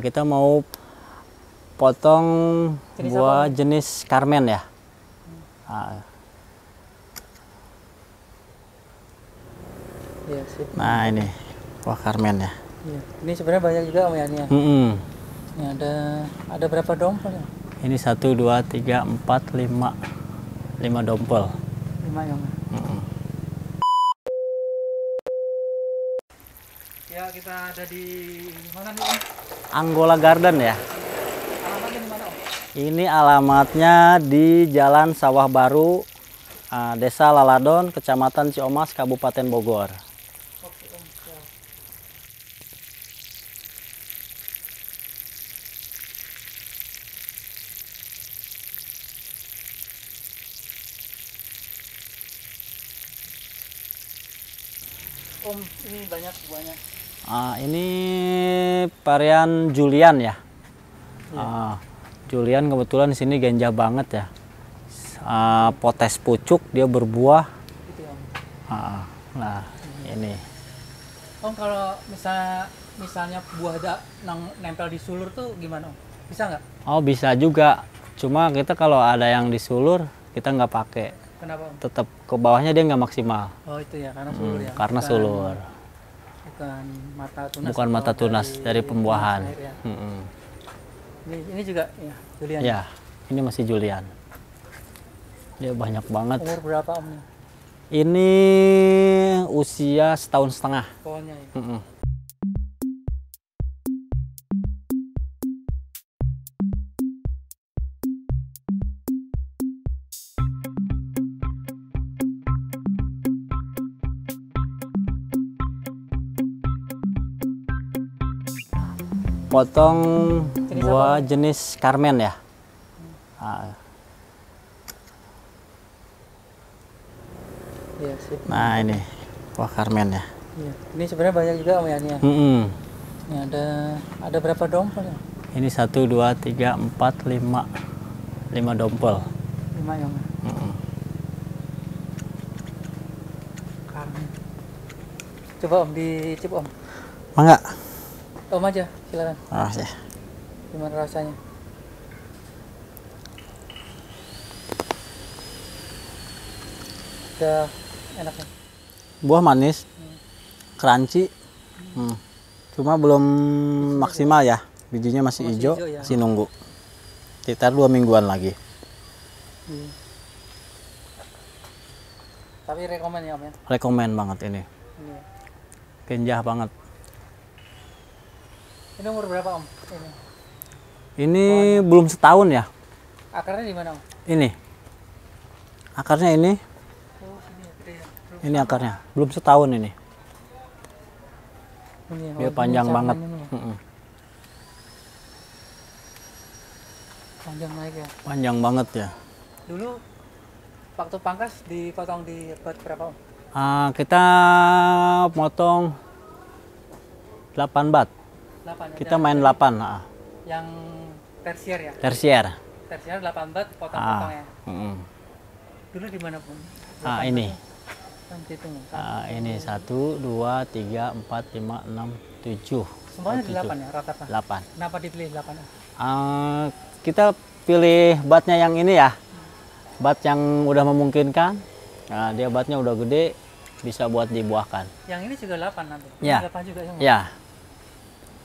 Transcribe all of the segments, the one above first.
Kita mau potong jenis buah apa? jenis Carmen ya. Hmm. Ah. Iya nah ini buah Carmen ya. Iya. Ini sebenarnya banyak juga om Yani ya. Mm -hmm. Ini ada ada berapa dompel ya? Ini satu dua tiga empat lima lima dompel. Lima ya. Mm Ya kita ada di mana nih om? Anggola Garden ya. Ini alamatnya di Jalan Sawah Baru, eh, Desa Laladon, Kecamatan Ciomas, Kabupaten Bogor. Om, ini banyak banyak Uh, ini varian Julian ya. Uh, Julian kebetulan di sini ganja banget ya. Uh, potes pucuk dia berbuah. Uh, nah hmm. ini. Om kalau misalnya misalnya buah ada nang, nempel di sulur tuh gimana om? Bisa nggak? Oh bisa juga. Cuma kita kalau ada yang di sulur kita nggak pakai. Kenapa om? Tetap ke bawahnya dia nggak maksimal. Oh itu ya karena sulur hmm, ya. Karena Bukan. sulur bukan mata tunas bukan mata tunas dari, dari pembuahan air, ya. hmm -hmm. ini, ini juga ya Julian ya ini masih Julian dia banyak banget umur berapa om ini usia setahun setengah pohonnya ya? hmm -hmm. potong jenis buah apa? jenis karmen ya. Hmm. Ah. Iya nah, ini buah Carmen ya. Iya. Ini sebenarnya banyak juga om ya. Mm -hmm. Ini ada ada berapa dompel ya? Ini satu dua tiga empat lima lima dompel. Lima ya. Mm -hmm. di Coba om dicip om. Mangga. Om aja silakan. Ah ya. Gimana rasanya? Udah enak ya? Buah manis, hmm. crunchy, hmm. cuma belum masih maksimal ya. Bijinya masih, masih hijau, ya. masih nunggu. Sekitar dua mingguan lagi. Hmm. Tapi rekomend ya, Om ya? Rekomend banget ini. Ya. Kenjah banget. Ini umur berapa om? Ini, ini oh, belum setahun ya. Akarnya di mana om? Ini. Akarnya ini. Oh, ya. ini, akarnya. Belum setahun ini. ini Dia panjang banget. Panjang naik ya. Panjang banget ya. Dulu waktu pangkas dipotong di berapa om? Uh, kita potong 8 bat. 8. Kita main 8. Nah. Yang tersier ya? Tersier. Tersier 8 bat potong-potong ah. ya. Mm. Dulu di mana pun? Ah, ini. Ah, ini satu dua tiga empat lima enam tujuh Semuanya oh, delapan 8 ya rata-rata. 8. Kenapa dipilih 8? Ah, kita pilih batnya yang ini ya. Bat yang udah memungkinkan. Nah, dia batnya udah gede bisa buat dibuahkan. Yang ini juga delapan nanti. Ya. 8 juga Ya.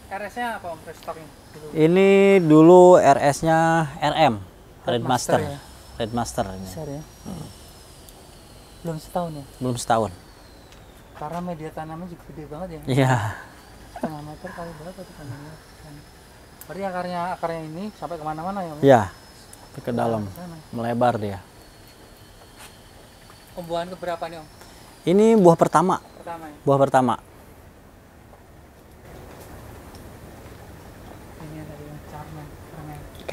RS-nya apa Om restoring dulu? Ini dulu RS-nya RM, Red Master. ya? Red Master ini. Besar ya. Hmm. Belum setahun ya? Belum setahun. Karena media tanamnya juga gede banget ya? Iya. Setengah meter kali berapa tuh tanamnya? Berarti akarnya akarnya ini sampai kemana-mana ya? Iya. Yeah. Ke dalam, sana. melebar dia. Pembuahan keberapa nih Om? Ini buah pertama. Pertama ya? Buah pertama.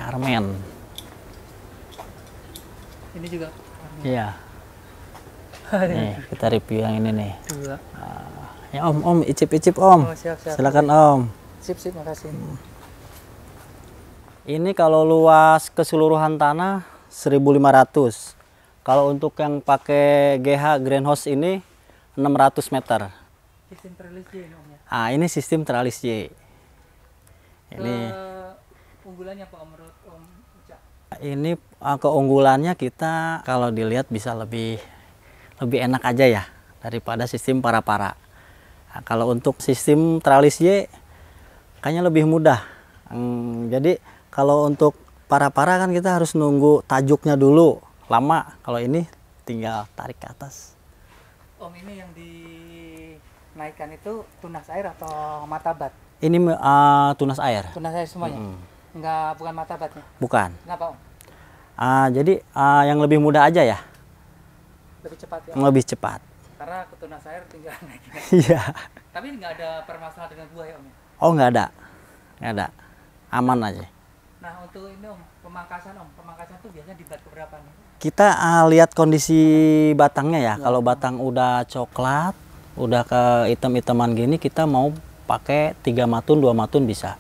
Carmen. Ini juga. Iya. nih, kita review yang ini nih. Uh, ya Om, Om, icip-icip Om. Oh, siap, siap. Silakan Om. Sip, sip, makasih. Hmm. Ini kalau luas keseluruhan tanah 1500. Kalau untuk yang pakai GH greenhouse ini 600 meter. Sistem teralis J ini Om ya. Ah, ini sistem teralis J. Ini uh keunggulannya Pak menurut Om Uca? Ini eh, keunggulannya kita kalau dilihat bisa lebih lebih enak aja ya daripada sistem para-para. Nah, kalau untuk sistem tralis Y kayaknya lebih mudah. Hmm, jadi kalau untuk para-para kan kita harus nunggu tajuknya dulu lama. Kalau ini tinggal tarik ke atas. Om ini yang dinaikkan itu tunas air atau mata bat Ini uh, tunas air. Tunas air semuanya. -hmm. Enggak, bukan martabatnya. Bukan. Kenapa Om? Uh, jadi uh, yang lebih mudah aja ya. Lebih cepat ya. Lebih cepat. Karena ketuna saya tinggal naik. Iya. Tapi nggak ada permasalahan dengan buah ya Om? Oh nggak ada, nggak ada, aman aja. Nah untuk ini Om, pemangkasan Om, pemangkasan itu biasanya di batu keberapa nih? Kita uh, lihat kondisi batangnya ya. ya. Kalau batang udah coklat, udah ke item-iteman gini, kita mau pakai tiga matun, dua matun bisa.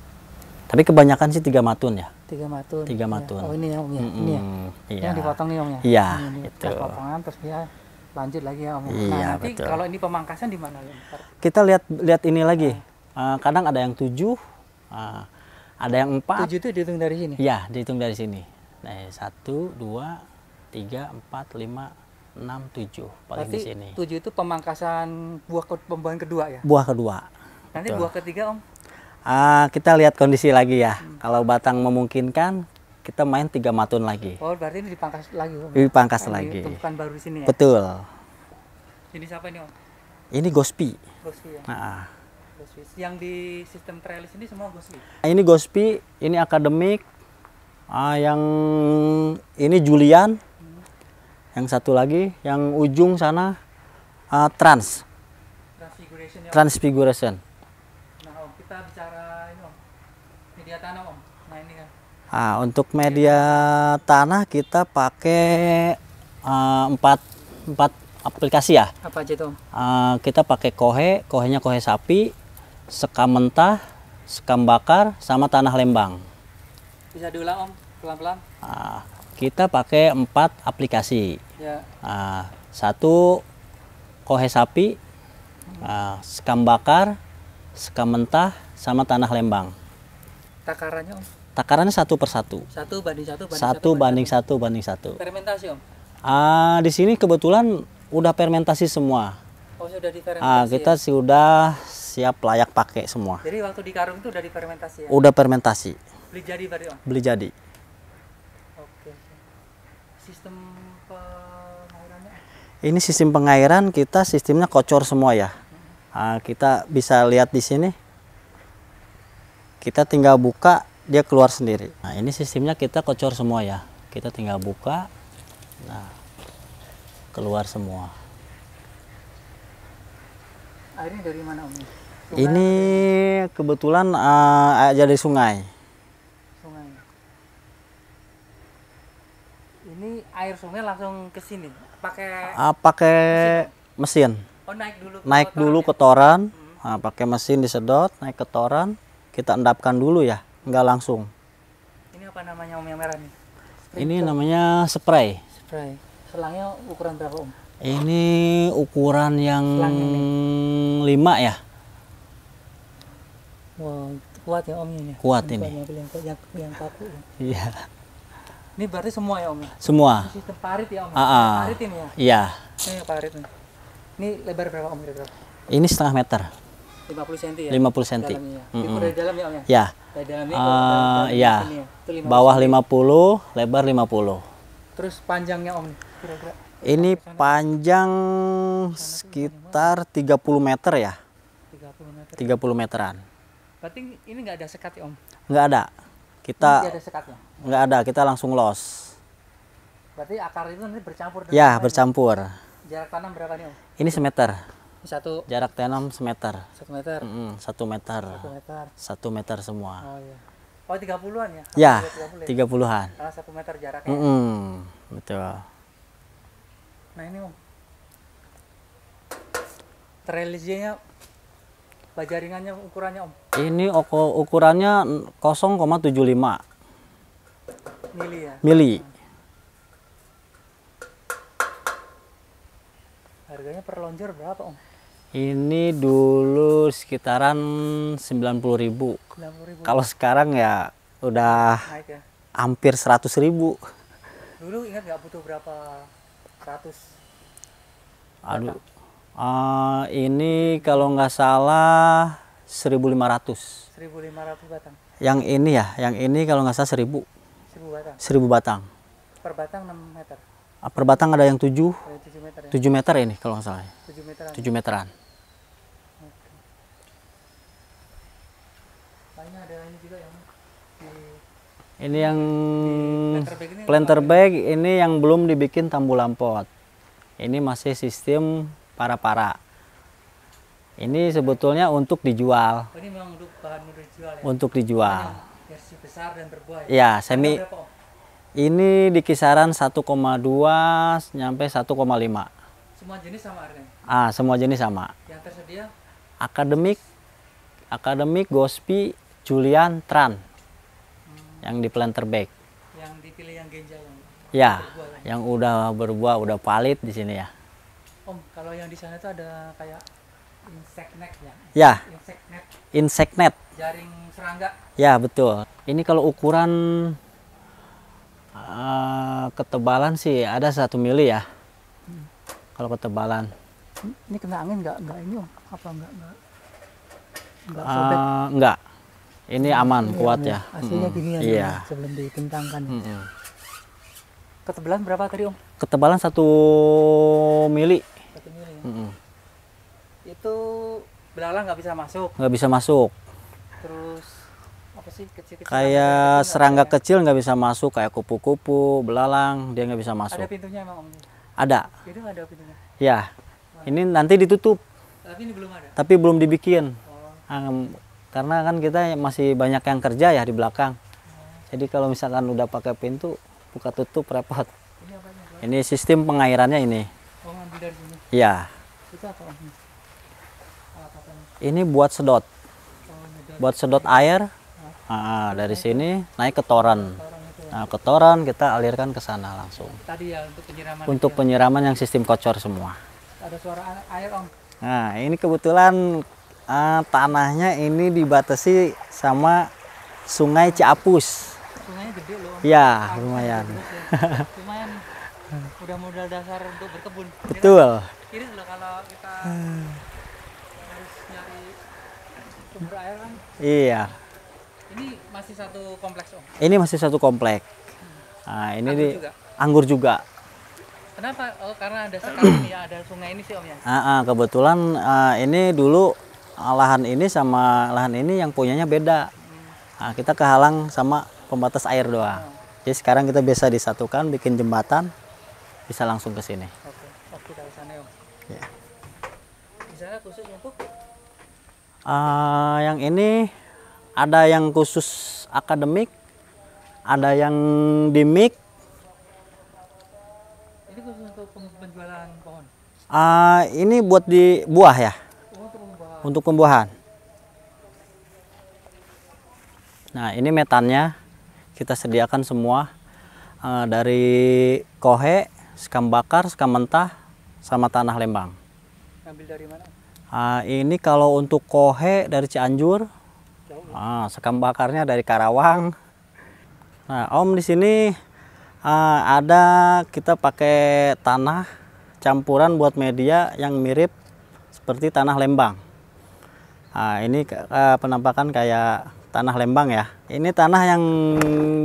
Tapi kebanyakan sih tiga matun ya. Tiga matun. Tiga iya. matun. Ya. Oh ini ya, om ya. Mm -hmm. ini ya. Iya. Yang dipotong nih ya, om ya. Iya. Itu. potongan terus dia lanjut lagi ya om. Ya? Iya, nah nanti betul. kalau ini pemangkasan di mana? Kita lihat lihat ini lagi. Uh, kadang ada yang tujuh, uh, ada yang empat. Tujuh itu dihitung dari sini. Iya, dihitung dari sini. Nah satu, dua, tiga, empat, lima, enam, tujuh. paling Berarti di sini. Tujuh itu pemangkasan buah pembuahan kedua ya? Buah kedua. Nanti Betul. buah ketiga Om Uh, kita lihat kondisi lagi ya. Hmm. Kalau batang memungkinkan, kita main tiga matun lagi. Oh, berarti ini dipangkas lagi, Om? Ya? Dipangkas nah, lagi. Tumpukan baru di sini ya? Betul. Ini siapa ini, Om? Ini gospi. Gospi ya? Nah. Gospi. Yang di sistem trellis ini semua gospi? Ah, ini gospi, ini akademik, uh, yang ini Julian, hmm. yang satu lagi, yang ujung sana uh, trans. Transfiguration. Ya, Transfiguration kita bicara ini om media tanah om nah ini kan Nah, untuk media tanah kita pakai ah, empat uh, empat aplikasi ya apa aja itu uh, kita pakai kohe kohenya kohe sapi sekam mentah sekam bakar sama tanah lembang bisa diulang om pelan pelan uh, kita pakai empat aplikasi ya. uh, satu kohe sapi uh, sekam bakar sekam mentah sama tanah Lembang. Takarannya om? Takarannya satu persatu. Satu banding satu. Banding satu, satu banding satu banding satu. Fermentasi om? Ah di sini kebetulan udah fermentasi semua. Oh sudah fermentasi. Ah kita ya? sudah siap layak pakai semua. Jadi waktu di karung itu udah difermentasi ya? Udah fermentasi. Beli jadi berarti om? Beli jadi. Oke. Sistem pengairannya? Ini sistem pengairan kita sistemnya kocor semua ya. Ah, kita bisa lihat di sini kita tinggal buka dia keluar sendiri nah ini sistemnya kita kocor semua ya kita tinggal buka nah keluar semua airnya ah, dari mana om ini kebetulan uh, ah, ah, dari sungai ini air sungai langsung ke sini pakai uh, mesin, mesin. Oh, naik dulu naik kotoran dulu ya? kotoran hmm. pakai mesin disedot naik ke toran kita endapkan dulu ya, nggak langsung. Ini apa namanya om yang merah nih? Spray ini itu. namanya spray. Spray. Selangnya ukuran berapa om? Ini ukuran yang lima ya. Wow, kuat ya om ini. Kuat ini. Yang, yang, yang kaku. Iya. Ini berarti semua ya om? Ya? Semua. Ini sistem parit ya om? Aa, ya? ah, ah. parit ini ya? Iya. Ini parit nih. Ini lebar berapa om? Ini setengah meter. 50 cm ya? 50 cm. Dalamnya. Mm -hmm. dari dalam ya Om ya? Ya. Dari dalamnya uh, dalam ah, iya. ya. Itu 50 Bawah 50, lebar 50. Terus panjangnya Om kira-kira? Ini panjang sekitar 30 meter ya. 30 meter. 30 meteran. Berarti ini nggak ada sekat ya Om? Nggak ada. Kita nggak ada ada, kita langsung los. Berarti akar itu nanti bercampur Ya, bercampur. Jarak tanam berapa nih Om? Ini semeter satu jarak tanam semeter satu meter mm -hmm, satu meter satu meter satu meter semua oh iya oh tiga puluhan ya ya, ya? tiga puluhan ya? satu meter jaraknya mm -hmm, betul nah ini om um. bajaringannya ukurannya om ini ukurannya 0,75 mili ya mili harganya per lonjor berapa om ini dulu sekitaran 90.000. ribu. 90 ribu. Kalau sekarang ya udah Naik ya? hampir 100.000. Dulu ingat nggak butuh berapa 100? Aduh. Uh, ini kalau nggak salah 1.500. 1.500 batang. Yang ini ya, yang ini kalau nggak salah 1.000. 1.000 batang. 1.000 batang. Per batang 6 meter. Eh, per batang ada yang 7. 7 meter. Ya? 7 meter ini kalau nggak salah. 7 ya. meteran. 7 meteran. misalnya ada ini juga yang di ini yang di planter bag ini, ini yang belum dibikin tambul lampot. Ini masih sistem para-para. Ini sebetulnya untuk dijual. Oh, ini memang untuk bahan untuk dijual ya. Untuk dijual. Versi besar dan berbuah ya. ya semi ini di kisaran 1,2 sampai 1,5. Semua jenis sama harganya? Ah, semua jenis sama. Yang tersedia? Akademik, akademik, gospi, Julian Tran yang di planter bag, Yang dipilih yang genjal yang Ya, kan? yang udah berbuah, udah valid di sini ya. Om, kalau yang di sana itu ada kayak insect net ya? Ya. Insect net. Insect net. Jaring serangga. Ya, betul. Ini kalau ukuran uh, ketebalan sih ada satu mili ya. Hmm. Kalau ketebalan. Ini kena angin nggak? Nggak ini om? Apa nggak? Nggak. Nggak. Uh, ini aman, ini iya, kuat iya. ya. Hmm. Iya. ya. Aslinya hmm. gini ya, iya. sebelum dikencangkan. Hmm. Ketebalan berapa tadi om? Ketebalan satu mili. Satu mili. Ya. Hmm. Itu belalang nggak bisa masuk. Nggak bisa masuk. Terus apa sih kecil-kecil? Kayak serangga ya? kecil nggak bisa masuk, kayak kupu-kupu, belalang dia nggak bisa masuk. Ada pintunya emang om? Ada. Itu ada pintunya. Ya, ini nanti ditutup. Tapi ini belum ada. Tapi belum dibikin. Oh karena kan kita masih banyak yang kerja ya di belakang jadi kalau misalkan udah pakai pintu buka tutup repot iya, ini sistem pengairannya ini Ya. ini buat sedot oh, buat sedot air nah, dari sini naik ke toran ya? nah, ke toran kita alirkan ke sana langsung ya, untuk penyiraman yang sistem kocor semua nah ini kebetulan uh, tanahnya ini dibatasi sama Sungai Ciapus. Sungainya gede loh. Ya, lumayan. lumayan. Udah modal dasar untuk berkebun. Betul. Kiris loh kalau kita harus nyari sumber air kan. Iya. Ini masih satu kompleks om. Ini masih satu kompleks. Nah, hmm. ini anggur di juga. anggur juga. Kenapa? Oh, karena ada sekarang ya ada sungai ini sih om ya. Ah, ah kebetulan uh, ini dulu Ah, lahan ini sama lahan ini yang punyanya beda. Nah, kita kehalang sama pembatas air doang. Jadi sekarang kita bisa disatukan, bikin jembatan, bisa langsung ke sini. Oke, oke sana ya. Misalnya Di sana khusus untuk? Uh, yang ini ada yang khusus akademik, ada yang dimik. Ini khusus untuk penjualan pohon? Uh, ini buat di buah ya untuk pembuahan. Nah, ini metannya kita sediakan semua e, dari kohe, sekam bakar, sekam mentah, sama tanah Lembang. Ambil dari mana? Uh, ini kalau untuk kohe dari Cianjur, ya? ah, sekam bakarnya dari Karawang. Nah, Om di sini uh, ada kita pakai tanah campuran buat media yang mirip seperti tanah Lembang. Nah, ini eh, penampakan kayak tanah Lembang ya. Ini tanah yang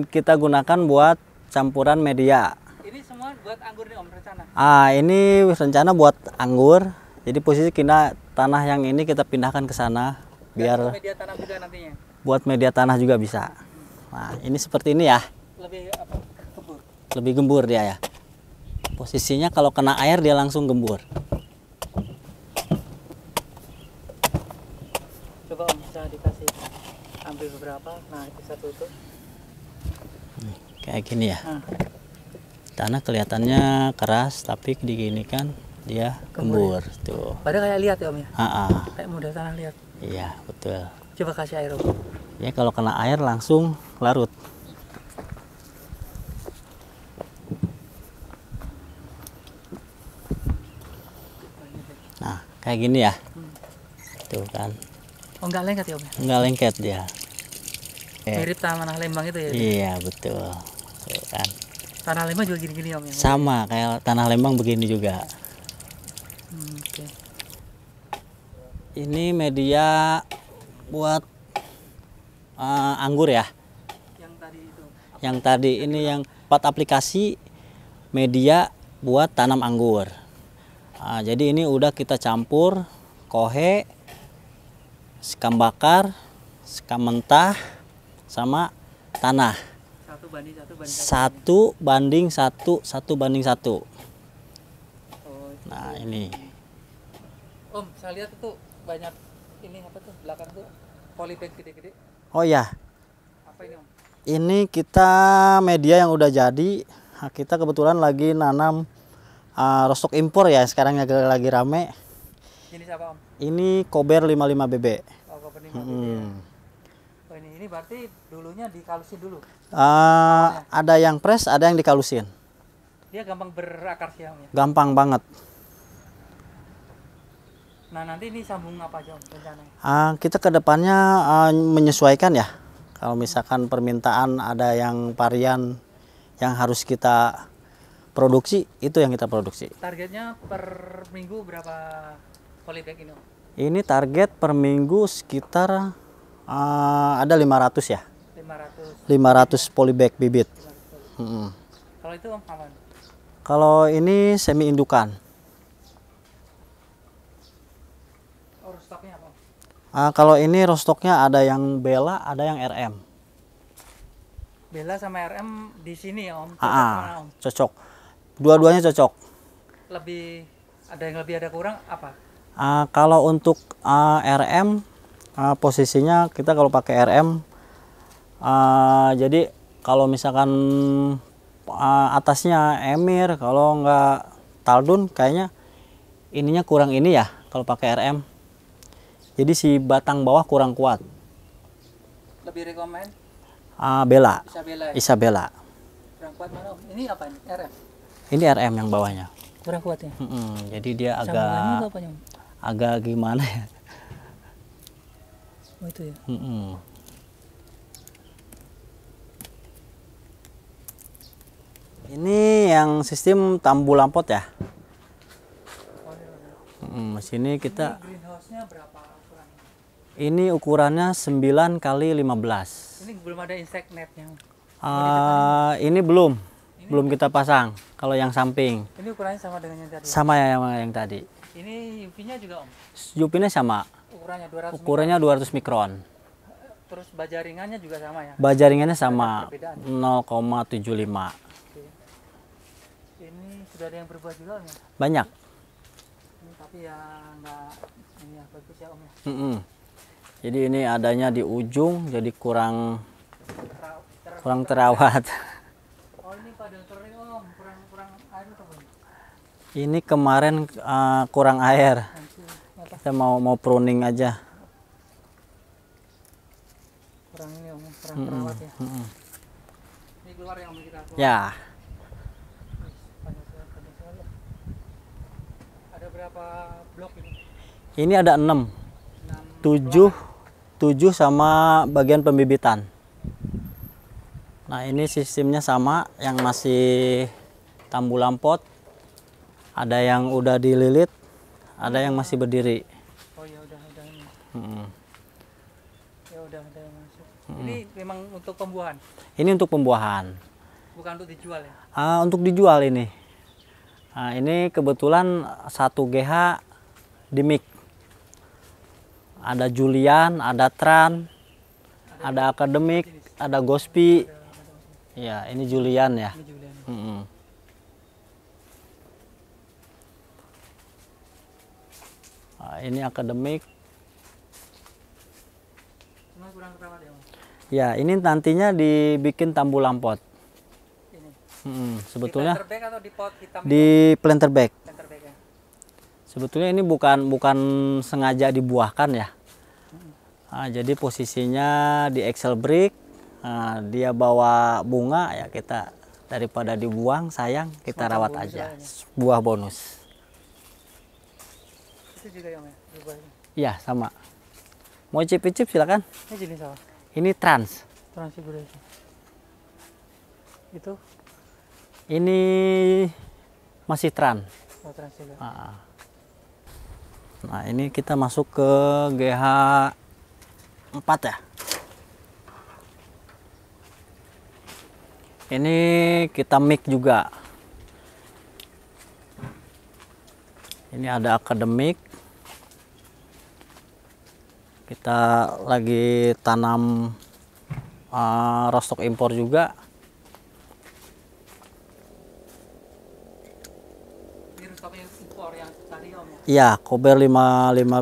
kita gunakan buat campuran media. Ini semua buat anggur nih Om rencana. Ah, ini rencana buat anggur. Jadi posisi kita tanah yang ini kita pindahkan ke sana biar media tanah juga nantinya. Buat media tanah juga bisa. Nah, ini seperti ini ya. Lebih apa? Gembur. Lebih gembur dia ya. Posisinya kalau kena air dia langsung gembur. berapa nah itu tutup itu kayak gini ya nah. tanah kelihatannya keras tapi digini kan dia kembur, ya? tuh pada kayak lihat ya om ya ha -ha. kayak mudah tanah lihat iya betul coba kasih air om ya kalau kena air langsung larut nah kayak gini ya hmm. tuh kan oh nggak lengket ya om ya nggak lengket dia Eh. mirip tanah Lembang itu ya iya betul Tuh, kan tanah Lembang juga gini-gini om ya? sama kayak tanah Lembang begini juga hmm, okay. ini media buat uh, anggur ya yang tadi itu yang tadi ini yang empat aplikasi media buat tanam anggur nah, jadi ini udah kita campur kohe sekam bakar sekam mentah sama tanah. Satu banding satu banding satu banding satu, satu banding satu. Oh, nah ini. Om, saya lihat tuh banyak ini apa tuh belakang tuh polybag gede-gede. Oh ya. Apa ini Om? Ini kita media yang udah jadi. Nah, kita kebetulan lagi nanam uh, ah, rostok impor ya sekarang lagi, lagi rame. ini apa Om? Ini kober 55 BB. Oh, kober 55 BB. Hmm. Ya. Ini berarti dulunya dikalusin dulu. Uh, ada yang press, ada yang dikalusin. Dia gampang berakar siamnya. Gampang banget. Nah nanti ini sambung apa aja rencananya? Uh, eh, kita kedepannya uh, eh, menyesuaikan ya. Kalau misalkan permintaan ada yang varian yang harus kita produksi itu yang kita produksi. Targetnya per minggu berapa polybag ini? Ini target per minggu sekitar Uh, ada 500 ya. 500. 500 polybag bibit. Hmm. Kalau itu om aman. Kalau ini semi indukan. Oh, apa? Uh, kalau ini rostoknya ada yang Bella, ada yang RM. Bella sama RM di sini ya om. Cocok. Ah, ah om? cocok. Dua-duanya cocok. Lebih ada yang lebih ada kurang apa? Uh, kalau untuk uh, RM uh, posisinya kita kalau pakai RM uh, ah, jadi kalau misalkan uh, atasnya Emir kalau nggak Taldun kayaknya ininya kurang ini ya kalau pakai RM jadi si batang bawah kurang kuat lebih rekomen uh, Bella Isabella ya? Isabella kurang kuat mana ini apa ini RM ini RM yang bawahnya kurang kuat ya mm jadi dia agak agak gimana ya oh itu ya mm -mm. ini yang sistem tambu lampot ya Hmm, sini kita ini ukurannya 9 kali 15. Ini belum ada insect net yang. Uh, ini belum. Ini belum kita pasang. Kalau yang samping. Ini ukurannya sama dengan yang tadi. Sama ya yang, yang tadi. Ini yupinya juga, Om. Yupinya sama ukurannya 200 ukurannya 200 mikron. Terus bajaringannya juga sama ya? Bajaringannya sama 0,75. Ya? Ini sudah ada yang berubah juga ya? Banyak. Ini tapi ya nggak ini ya bagus ya Om ya. Mm -mm. Jadi ini adanya di ujung jadi kurang kurang terawat. Oh ini pada kering Om, kurang kurang air atau Ini kemarin uh, kurang air. Hmm kita mau mau pruning aja ya, kurang ini om perawat ya ini ya ada berapa blok ini ini ada 6 6 7 sama bagian pembibitan nah ini sistemnya sama yang masih tambu lampot. ada yang udah dililit ada yang masih berdiri oh ya udah ada ini hmm. ya udah ada yang masuk hmm. ini memang untuk pembuahan ini untuk pembuahan bukan untuk dijual ya uh, untuk dijual ini nah, ini kebetulan satu GH di mic ada Julian ada Tran ada, ada akademik ada Gospi ada, ada, ya ini Julian ya ini Julian. -hmm. Nah, ini akademik. Ya, ya, ini nantinya dibikin tambulan lampot. Hmm, sebetulnya di planter bag ya? Sebetulnya ini bukan bukan sengaja dibuahkan ya. Nah, jadi posisinya di Excel brick, nah, dia bawa bunga ya kita daripada dibuang sayang kita rawat aja. Ya. Buah bonus itu juga yang berubah. Iya, sama. Mau cip-cip silakan. Ini jenis apa? Ini trans. Transfiguration. Itu? Ini masih trans. Oh, trans juga. Nah, ah. nah ini kita masuk ke GH 4 ya. Ini kita mic juga. Ini ada akademik, kita lagi tanam uh, rostok impor juga ya? Iya, kober 55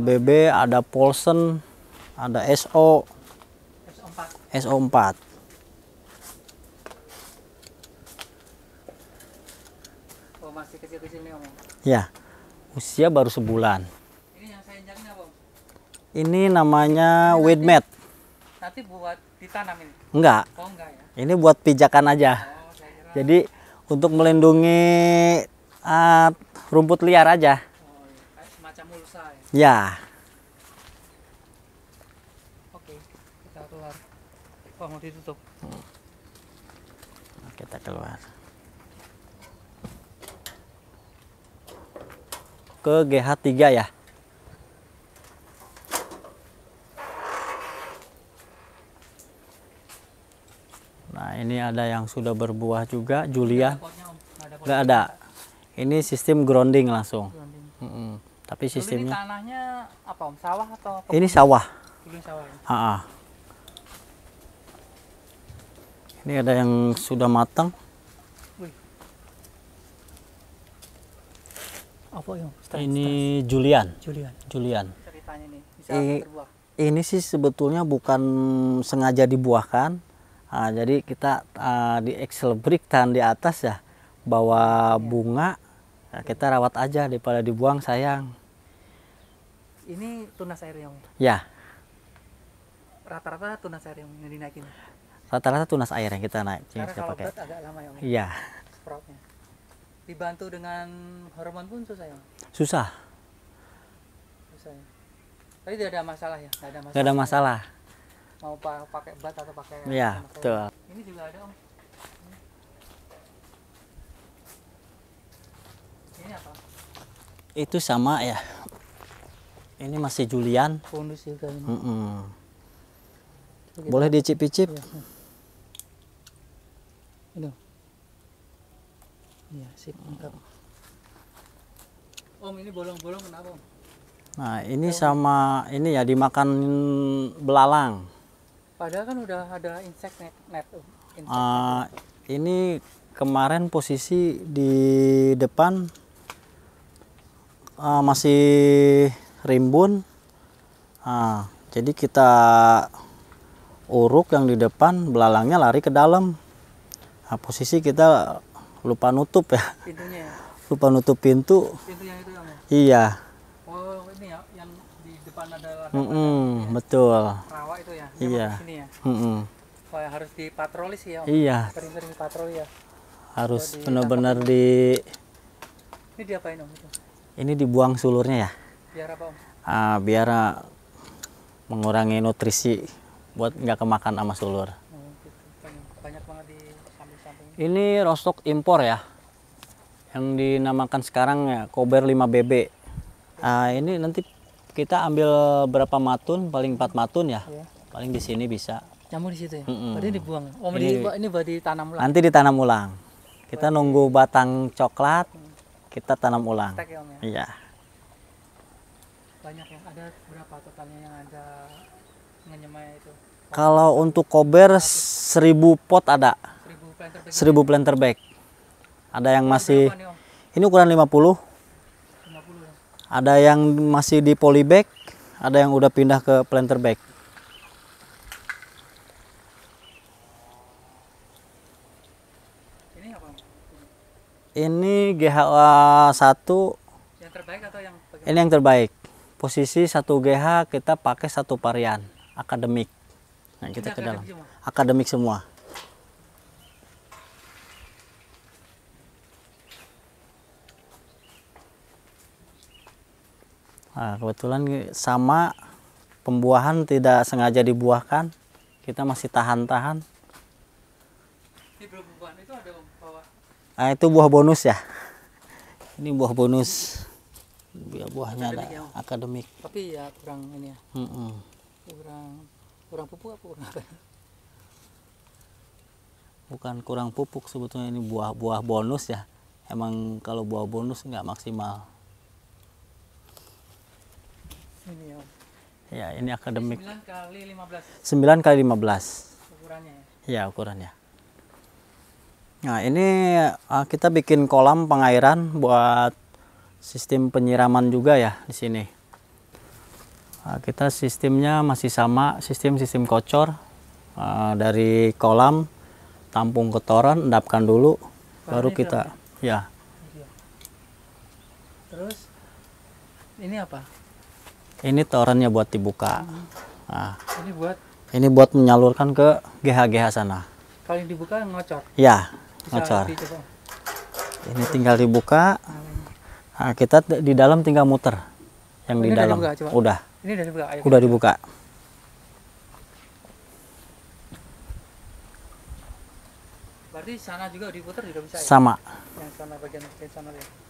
BB, ada Polsen, ada SO, SO4. SO4. Oh, masih kecil-kecil nih, Om. Ya. Usia baru sebulan. Ini namanya weed mat. Nanti buat ditanam ini? Enggak. Oh, enggak ya. Ini buat pijakan aja. Oh, Jadi untuk melindungi uh, rumput liar aja. Oh, ya. Semacam mulsa ya. Ya. Oke, kita keluar. Oh, mau ditutup. Hmm. kita keluar. Ke GH3 ya. Nah ini ada yang sudah berbuah juga, Julia. Nggak ada. Ini sistem grounding langsung. Grounding. Mm -hmm. Tapi sistemnya. ini tanahnya apa om? Sawah atau? Kebun? Ini sawah. sawah. Ya? Ha -ha. Ini ada yang sudah matang. Apa yang? Stres, ini stres. Julian. Julian. Julian. Ceritanya Bisa Ini sih sebetulnya bukan sengaja dibuahkan, Nah, jadi kita uh, di Excel brick tahan di atas ya, bawa iya. bunga ya, kita rawat aja daripada dibuang sayang. Ini tunas air yang? Ya. Rata-rata tunas air yang dinaikin. Rata-rata tunas air yang kita naik. Karena kalau pakai. agak lama ya. ya? Iya. Dibantu dengan hormon pun susah ya. Susah. Susah. Ya. Tapi tidak ada masalah ya. Tidak ada masalah. Tidak ada masalah. Ya mau pakai bat atau pakai Iya, betul. Ini juga ada, Om. Ini apa? Itu sama ya. Ini masih Julian. Pondus juga ini. Mm -mm. Boleh dicicip-cicip? Iya. ini Iya, sip, mantap. Om, ini bolong-bolong kenapa, Om? Nah, ini sama ini ya dimakan belalang. Padahal kan udah ada insect net, net, insect uh, Ini kemarin posisi di depan uh, masih rimbun. Uh, jadi kita uruk yang di depan belalangnya lari ke dalam. Nah, posisi kita lupa nutup ya. Pintunya ya? Lupa nutup pintu. Pintu yang itu yang ya? Iya mm -mm, betul rawa itu ya iya ya? Mm -mm. Oh, ya harus dipatroli sih ya iya yeah. sering-sering patroli ya harus benar-benar di ini diapain om itu ini dibuang sulurnya ya biar apa om ah, biar ah, mengurangi nutrisi buat nggak kemakan sama sulur oh, gitu. banyak banget di samping-samping ini rostok impor ya yang dinamakan sekarang ya kober 5 BB ah, ini nanti kita ambil berapa matun paling empat matun ya, ya. paling di sini bisa Jamur di situ ya mm -mm. berarti dibuang oh ini ini berarti ditanam ulang nanti ditanam ulang kita berarti. nunggu batang coklat kita tanam ulang Iya. ya, iya banyak ya ada berapa totalnya yang ada menyemai itu kalau untuk kober seribu pot ada seribu planter bag, seribu planter bag. ada yang masih ini ukuran 50 ada yang masih di polybag, ada yang udah pindah ke planter bag. Ini apa? Ini GHA 1 yang terbaik atau yang bagaimana? Ini yang terbaik. Posisi 1 GH kita pakai satu varian akademik. Nah, kita ke dalam. Akademik semua. Nah, kebetulan sama pembuahan tidak sengaja dibuahkan, kita masih tahan-tahan. Nah, itu buah bonus ya. Ini buah bonus. Buah ya, buahnya akademik ada ya, akademik. Tapi ya kurang ini ya. Mm -mm. Kurang kurang pupuk apa kurang apa? Bukan kurang pupuk sebetulnya ini buah-buah bonus ya. Emang kalau buah bonus nggak maksimal. Ini ya. Ya, ini akademik. 9 kali 15. 9 Ukurannya ya. Ya, ukurannya. Nah, ini ah, kita bikin kolam pengairan buat sistem penyiraman juga ya di sini. Ah, kita sistemnya masih sama, sistem-sistem kocor ah, dari kolam tampung kotoran, endapkan dulu Bahannya baru kita ya. Iya. Terus ini apa? Ini torennya buat dibuka. Nah, ini buat ini buat menyalurkan ke GH-GH sana. Kalau dibuka ngocor. Ya, Bisa ngocor. Dicoba. Ini tinggal dibuka. Nah, kita di dalam tinggal muter. Yang di dalam dibuka, udah. Ini udah dibuka. Ayo udah dibuka. Berarti sana juga diputer juga bisa ya? Sama. Yang sana bagian sana ya.